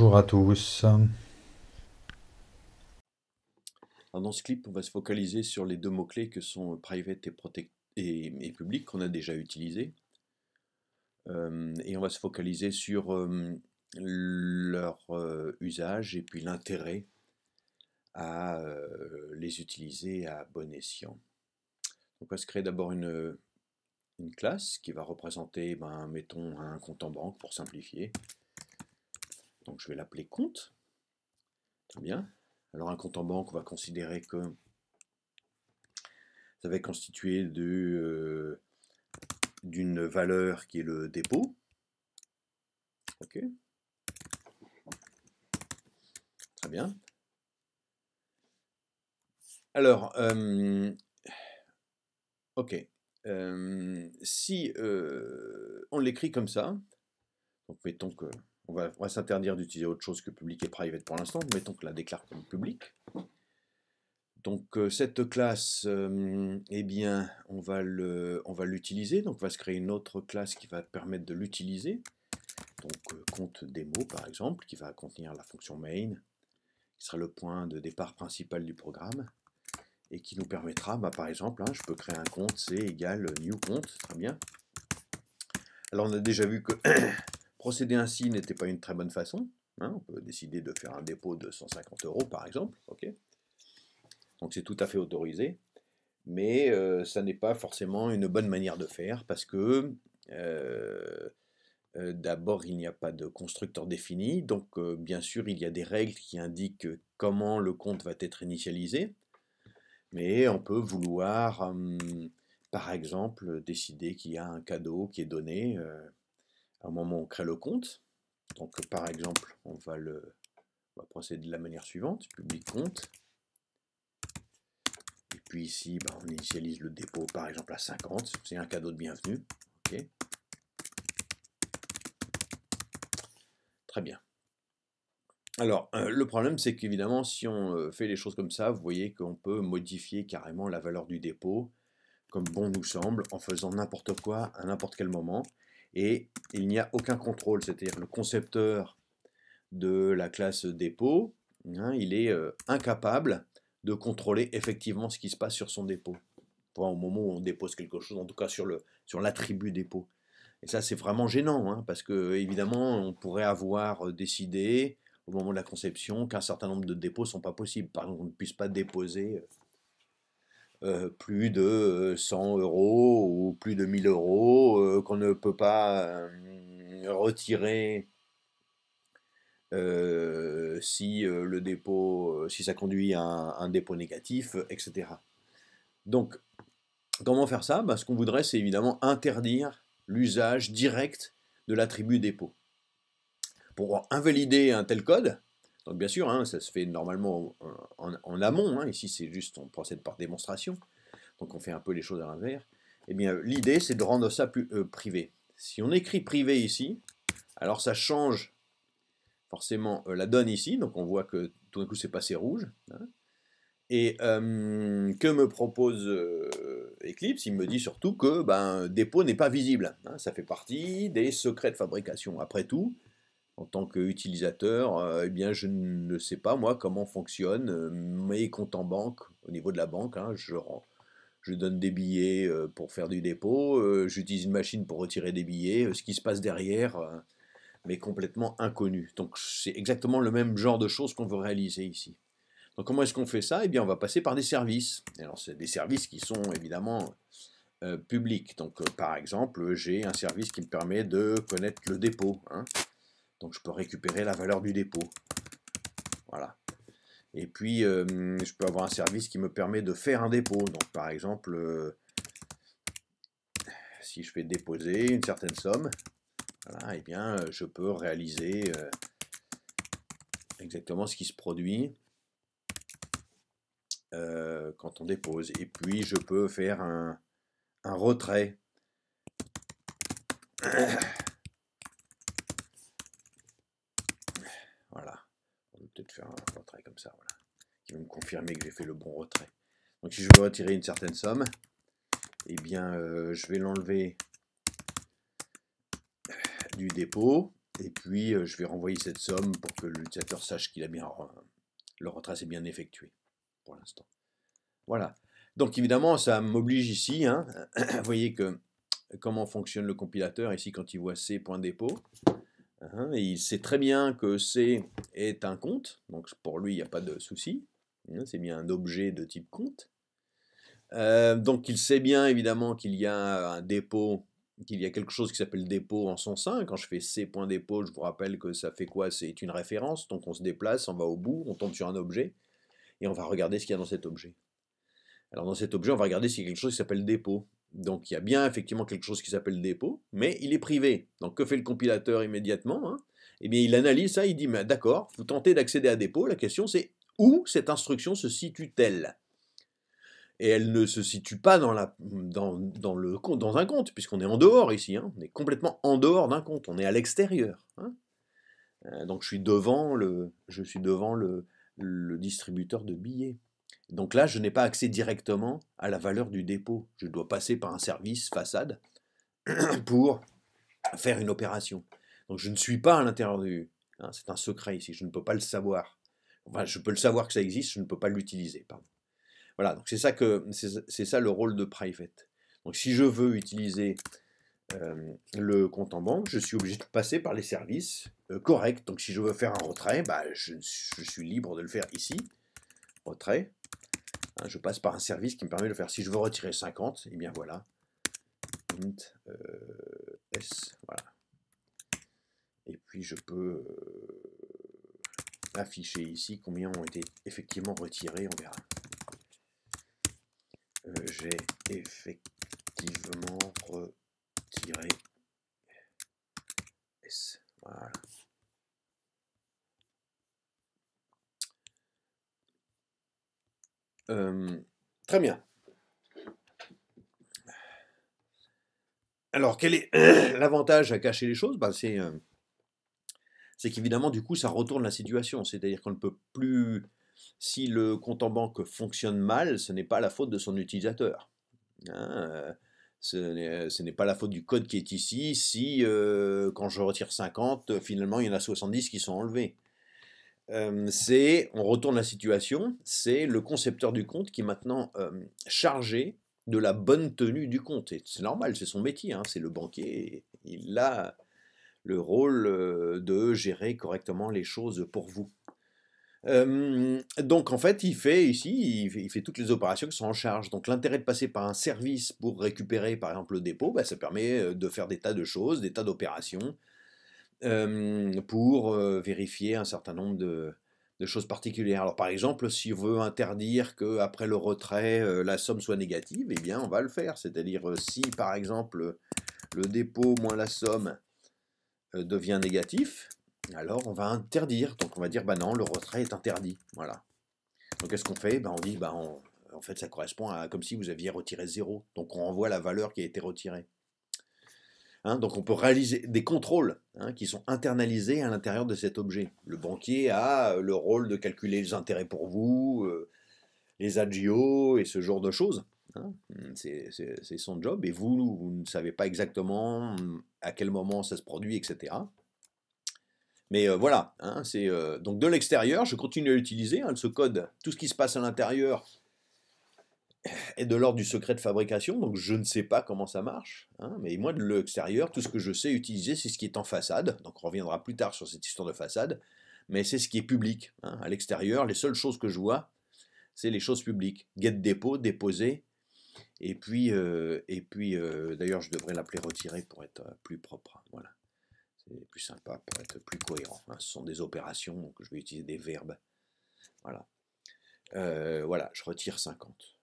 Bonjour à tous. dans ce clip, on va se focaliser sur les deux mots-clés que sont private et, protect et, public qu'on a déjà utilisés. Euh, et on va se focaliser sur euh, leur euh, usage et puis l'intérêt à les utiliser à bon escient. Donc on va se créer d'abord une, une classe qui va représenter, ben, mettons, un compte en banque pour simplifier. Donc je vais l'appeler compte. Très bien. Alors un compte en banque, on va considérer que ça va être constitué euh, d'une valeur qui est le dépôt. OK. Très bien. Alors, euh, OK. Euh, si on l'écrit comme ça, donc mettons que on va, s'interdire d'utiliser autre chose que public et private pour l'instant, mettons que la déclare comme public. Donc euh, cette classe, euh, eh bien, on va l'utiliser, donc on va se créer une autre classe qui va permettre de l'utiliser. Donc euh, compte démo par exemple, qui va contenir la fonction main, qui sera le point de départ principal du programme, et qui nous permettra, bah, par exemple, hein, je peux créer un compte, c'est égal new compte, très bien. Alors on a déjà vu que Procéder ainsi n'était pas une très bonne façon. Hein. on peut décider de faire un dépôt de 150 euros, par exemple. Donc c'est tout à fait autorisé. Mais euh, ça n'est pas forcément une bonne manière de faire parce que euh, euh, d'abord il n'y a pas de constructeur défini. Donc bien sûr il y a des règles qui indiquent comment le compte va être initialisé. Mais on peut vouloir, hum, par exemple, décider qu'il y a un cadeau qui est donné à un moment, on crée le compte. Donc, par exemple, on va, le, procéder de la manière suivante. Public compte. Et puis ici, bah, on initialise le dépôt, par exemple, à 50. C'est un cadeau de bienvenue. Très bien. Alors, euh, le problème, c'est qu'évidemment, si on euh, fait les choses comme ça, vous voyez qu'on peut modifier carrément la valeur du dépôt, comme bon nous semble, en faisant n'importe quoi à n'importe quel moment et il n'y a aucun contrôle, c'est-à-dire le concepteur de la classe dépôt, hein, il est euh, incapable de contrôler effectivement ce qui se passe sur son dépôt, au moment où on dépose quelque chose, en tout cas sur l'attribut sur dépôt. Et ça, c'est vraiment gênant, hein, parce que évidemment, on pourrait avoir euh, décidé au moment de la conception qu'un certain nombre de dépôts sont pas possibles, par exemple, on ne puisse pas déposer euh, euh, plus de 100 euh, euros ou plus de 1000 euros euh, qu'on ne peut pas retirer si le dépôt, si ça conduit à un, dépôt négatif, etc. Donc, comment faire ça bah, Ce qu'on voudrait, c'est évidemment interdire l'usage direct de l'attribut dépôt. Pour invalider un tel code, donc bien sûr, hein, ça se fait normalement en, amont, hein. ici c'est juste on procède par démonstration, donc on fait un peu les choses à l'inverse. Eh bien l'idée c'est de rendre ça plus, euh, privé. Si on écrit privé ici, alors ça change forcément euh, la donne ici, donc on voit que tout d'un coup c'est passé rouge. Hein. Et euh, que me propose Eclipse Il me dit surtout que ben, dépôt n'est pas visible. Ça fait partie des secrets de fabrication. Après tout, en tant qu'utilisateur, euh, eh bien, je ne sais pas, moi, comment fonctionne euh, mes comptes en banque, au niveau de la banque. Hein. je, je, donne des billets euh, pour faire du dépôt, j'utilise une machine pour retirer des billets. Ce qui se passe derrière mais complètement inconnu. Donc c'est exactement le même genre de choses qu'on veut réaliser ici. Donc comment est-ce qu'on fait ça Eh bien on va passer par des services. Alors c'est des services qui sont évidemment publics. Donc par exemple j'ai un service qui me permet de connaître le dépôt. Hein. Donc je peux récupérer la valeur du dépôt. Voilà. Et puis, euh, je peux avoir un service qui me permet de faire un dépôt. Donc par exemple, euh, si je fais déposer une certaine somme, voilà, eh bien, je peux réaliser euh, exactement ce qui se produit quand on dépose. Et puis, je peux faire un, un retrait. ça, voilà, qui va me confirmer que j'ai fait le bon retrait. Donc si je veux retirer une certaine somme, eh bien euh, je vais l'enlever du dépôt, et puis euh, je vais renvoyer cette somme pour que l'utilisateur sache qu'il a bien le retrait s'est bien effectué pour l'instant. Voilà. Donc évidemment, ça m'oblige ici. Hein. Vous voyez que comment fonctionne le compilateur ici quand il voit C.dépôt. Hein, il sait très bien que C est un compte, donc pour lui, il n'y a pas de souci. Hein, c'est bien un objet de type compte. Euh, donc il sait bien évidemment qu'il y a un dépôt, qu'il y a quelque chose qui s'appelle dépôt en son sein. Quand je fais C.dépôt, je vous rappelle que ça fait quoi C'est une référence, donc on se déplace, on va au bout, on tombe sur un objet, et on va regarder ce qu'il y a dans cet objet. Alors dans cet objet, on va regarder s'il y a quelque chose qui s'appelle dépôt. Donc il y a bien effectivement quelque chose qui s'appelle dépôt, mais il est privé. Donc que fait le compilateur immédiatement hein? Eh bien il analyse ça, il dit mais d'accord, vous tentez d'accéder à dépôt, la question c'est où cette instruction se situe-t-elle et elle ne se situe pas dans, dans un compte, puisqu'on est en dehors ici, hein. on est complètement en dehors d'un compte, on est à l'extérieur. Hein. Euh, donc je suis devant le, je suis devant le distributeur de billets. Donc là, je n'ai pas accès directement à la valeur du dépôt. Je dois passer par un service façade pour faire une opération. Donc je ne suis pas à l'intérieur du... Hein, c'est un secret ici, je ne peux pas le savoir. Enfin, je peux le savoir que ça existe, je ne peux pas l'utiliser. Voilà, donc c'est ça, que, c'est, ça le rôle de private. Donc si je veux utiliser euh, le compte en banque, je suis obligé de passer par les services euh, corrects. Donc si je veux faire un retrait, bah, je suis libre de le faire ici. Retrait, Hein, je passe par un service qui me permet de faire. Si je veux retirer 50, et eh bien voilà, int euh, s, voilà. Et puis je peux euh, afficher ici combien ont été effectivement retirés, on verra. Euh, j'ai effectivement retiré S. Voilà. Euh, très bien. Alors, quel est l'avantage à cacher les choses ben, euh, C'est qu'évidemment, du coup, ça retourne la situation. C'est-à-dire qu'on ne peut plus... Si le compte en banque fonctionne mal, ce n'est pas la faute de son utilisateur. Hein, euh, ce n'est pas la faute du code qui est ici si, quand je retire 50, finalement, il y en a 70 qui sont enlevés. Euh, c'est, on retourne la situation, c'est le concepteur du compte qui est maintenant euh, chargé de la bonne tenue du compte. c'est normal, c'est son métier, hein, c'est le banquier, il a le rôle euh, de gérer correctement les choses pour vous. donc en fait, il fait ici, il fait, toutes les opérations qui sont en charge. Donc l'intérêt de passer par un service pour récupérer par exemple le dépôt, bah, ça permet de faire des tas de choses, des tas d'opérations, pour vérifier un certain nombre de, choses particulières. Alors par exemple, si on veut interdire qu'après le retrait, la somme soit négative, eh bien on va le faire. C'est-à-dire si par exemple le dépôt moins la somme devient négatif, alors on va interdire. Donc on va dire, bah non, le retrait est interdit. Voilà. Donc qu'est-ce qu'on fait ben, On dit, bah, en fait ça correspond à comme si vous aviez retiré 0. Donc on renvoie la valeur qui a été retirée. Hein, donc on peut réaliser des contrôles hein, qui sont internalisés à l'intérieur de cet objet. Le banquier a euh, le rôle de calculer les intérêts pour vous, euh, les agios et ce genre de choses. Hein. Hmm, c'est son job et vous, vous ne savez pas exactement hmm, à quel moment ça se produit, etc. Mais euh, voilà, donc de l'extérieur, je continue à l'utiliser, ce code, tout ce qui se passe à l'intérieur, est de l'ordre du secret de fabrication, donc je ne sais pas comment ça marche, hein, mais moi de l'extérieur, tout ce que je sais utiliser, c'est ce qui est en façade, donc on reviendra plus tard sur cette histoire de façade, mais c'est ce qui est public. Hein. À l'extérieur, les seules choses que je vois, c'est les choses publiques. Get dépôt, déposer, et puis, euh, et puis euh, d'ailleurs, je devrais l'appeler retirer pour être euh, plus propre. Hein, voilà. C'est plus sympa pour être plus cohérent. Ce sont des opérations, donc je vais utiliser des verbes. Voilà. voilà, je retire 50.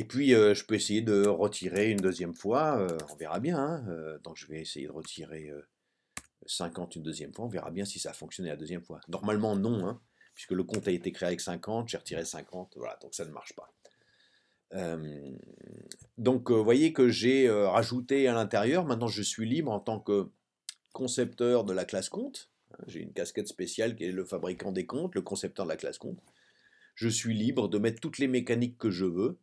Et puis, euh, je peux essayer de retirer une deuxième fois, euh, on verra bien. Hein, euh, donc, je vais essayer de retirer 50 une deuxième fois, on verra bien si ça a fonctionné la deuxième fois. Normalement, non, hein, puisque le compte a été créé avec 50, j'ai retiré 50, voilà, donc ça ne marche pas. donc, vous voyez que j'ai rajouté à l'intérieur. Maintenant, je suis libre en tant que concepteur de la classe compte. J'ai une casquette spéciale qui est le fabricant des comptes, le concepteur de la classe compte. Je suis libre de mettre toutes les mécaniques que je veux.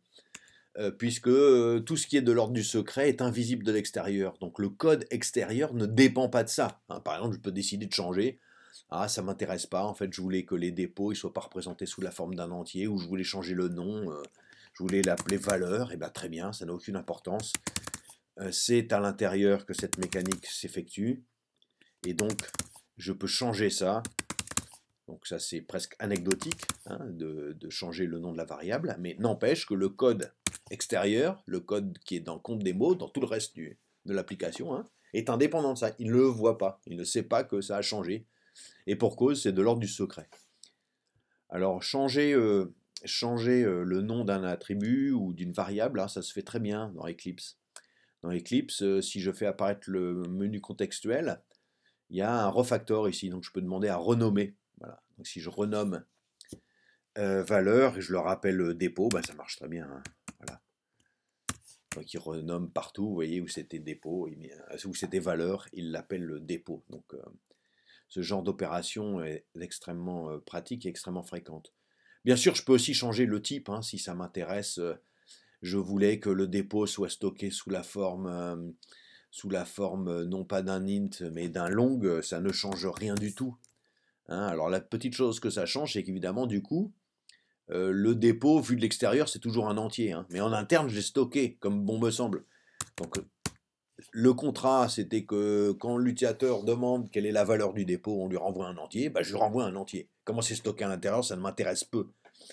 Euh, puisque euh, tout ce qui est de l'ordre du secret est invisible de l'extérieur. Donc le code extérieur ne dépend pas de ça. Hein, par exemple, je peux décider de changer. Ah, ça m'intéresse pas. En fait, je voulais que les dépôts ne soient pas représentés sous la forme d'un entier, ou je voulais changer le nom. Euh, je voulais l'appeler valeur. Et eh ben, très bien, ça n'a aucune importance. c'est à l'intérieur que cette mécanique s'effectue. Et donc, je peux changer ça donc ça c'est presque anecdotique hein, de, changer le nom de la variable, mais n'empêche que le code extérieur, le code qui est dans le compte mots, dans tout le reste de l'application, hein, est indépendant de ça. Il ne le voit pas, il ne sait pas que ça a changé. Et pour cause, c'est de l'ordre du secret. Alors changer, euh, euh, le nom d'un attribut ou d'une variable, hein, ça se fait très bien dans Eclipse. Dans Eclipse, euh, si je fais apparaître le menu contextuel, il y a un refactor ici, donc je peux demander à renommer voilà. Donc si je renomme euh, valeur et je le rappelle euh, dépôt, bah, ça marche très bien. Hein. Voilà. Donc il renomme partout, vous voyez, où c'était dépôt, euh, où c'était valeur, il l'appelle le dépôt. Donc ce genre d'opération est extrêmement pratique et extrêmement fréquente. Bien sûr, je peux aussi changer le type hein, si ça m'intéresse. Je voulais que le dépôt soit stocké sous la forme, sous la forme non pas d'un int mais d'un long. Ça ne change rien du tout. Hein, alors la petite chose que ça change, c'est qu'évidemment, du coup, euh, le dépôt, vu de l'extérieur, c'est toujours un entier. Hein. mais en interne, j'ai stocké, comme bon me semble. Donc euh, le contrat, c'était que quand l'utilisateur demande quelle est la valeur du dépôt, on lui renvoie un entier, bah, je lui renvoie un entier. Comment c'est stocké à l'intérieur, ça ne m'intéresse peu.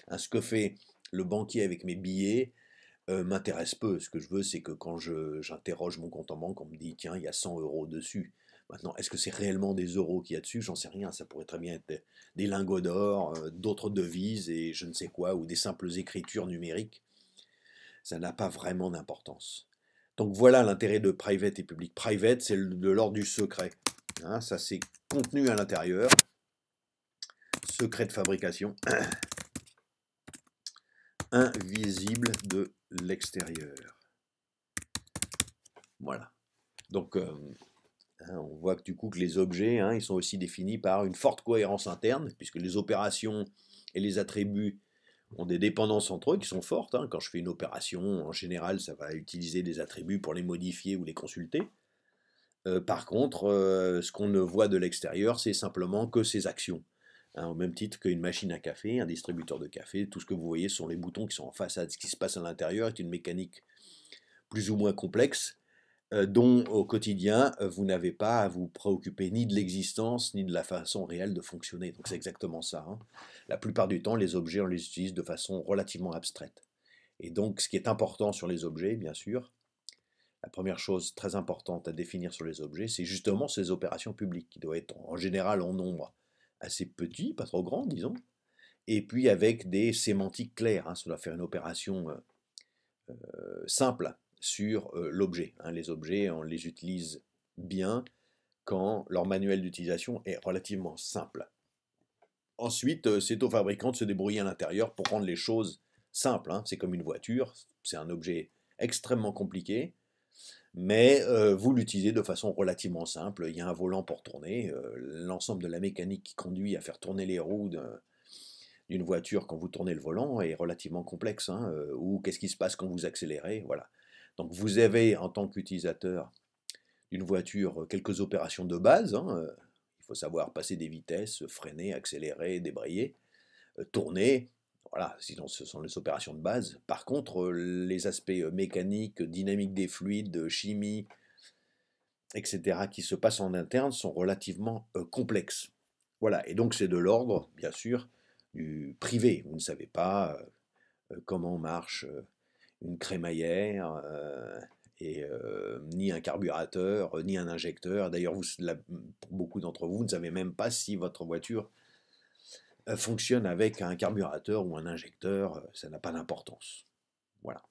Hein, ce que fait le banquier avec mes billets euh, m'intéresse peu. Ce que je veux, c'est que quand j'interroge mon compte en banque, on me dit, tiens, il y a 100 euros dessus. Maintenant, est-ce que c'est réellement des euros qu'il y a dessus J'en sais rien. Ça pourrait très bien être des lingots d'or, euh, d'autres devises et je ne sais quoi, ou des simples écritures numériques. Ça n'a pas vraiment d'importance. Donc voilà l'intérêt de private et public. Private, c'est de l'ordre du secret. Hein. ça, c'est contenu à l'intérieur. Secret de fabrication. Invisible de l'extérieur. Voilà. Donc, euh, Hein, on voit que, du coup que les objets, hein, ils sont aussi définis par une forte cohérence interne, puisque les opérations et les attributs ont des dépendances entre eux qui sont fortes. Hein. Quand je fais une opération, en général, ça va utiliser des attributs pour les modifier ou les consulter. Euh, par contre, euh, ce qu'on ne voit de l'extérieur, c'est simplement que ces actions. au même titre qu'une machine à café, un distributeur de café, tout ce que vous voyez sont les boutons qui sont en façade. Ce qui se passe à l'intérieur est une mécanique plus ou moins complexe, euh, dont au quotidien, euh, vous n'avez pas à vous préoccuper ni de l'existence, ni de la façon réelle de fonctionner. Donc c'est exactement ça. Hein. La plupart du temps, les objets, on les utilise de façon relativement abstraite. Et donc ce qui est important sur les objets, bien sûr, la première chose très importante à définir sur les objets, c'est justement ces opérations publiques, qui doivent être en général en nombre assez petit, pas trop grand, disons, et puis avec des sémantiques claires. Hein. Ça faire une opération euh, simple sur euh, l'objet. Hein. les objets, on les utilise bien quand leur manuel d'utilisation est relativement simple. Ensuite, euh, c'est au fabricant de se débrouiller à l'intérieur pour rendre les choses simples. Hein. C'est comme une voiture, c'est un objet extrêmement compliqué, mais euh, vous l'utilisez de façon relativement simple. Il y a un volant pour tourner, l'ensemble de la mécanique qui conduit à faire tourner les roues d'une voiture quand vous tournez le volant est relativement complexe, hein, ou qu'est-ce qui se passe quand vous accélérez, voilà. Donc vous avez en tant qu'utilisateur d'une voiture euh, quelques opérations de base. Hein, euh, il faut savoir passer des vitesses, freiner, accélérer, débrayer, euh, tourner. Voilà, sinon ce sont les opérations de base. Par contre, les aspects mécaniques, dynamiques des fluides, chimie, etc., qui se passent en interne sont relativement complexes. Voilà, et donc c'est de l'ordre, bien sûr, du privé. Vous ne savez pas comment marche une crémaillère, euh, et, euh, ni un carburateur, euh, ni un injecteur. D'ailleurs, pour beaucoup d'entre vous, vous ne savez même pas si votre voiture fonctionne avec un carburateur ou un injecteur, ça n'a pas d'importance. Voilà.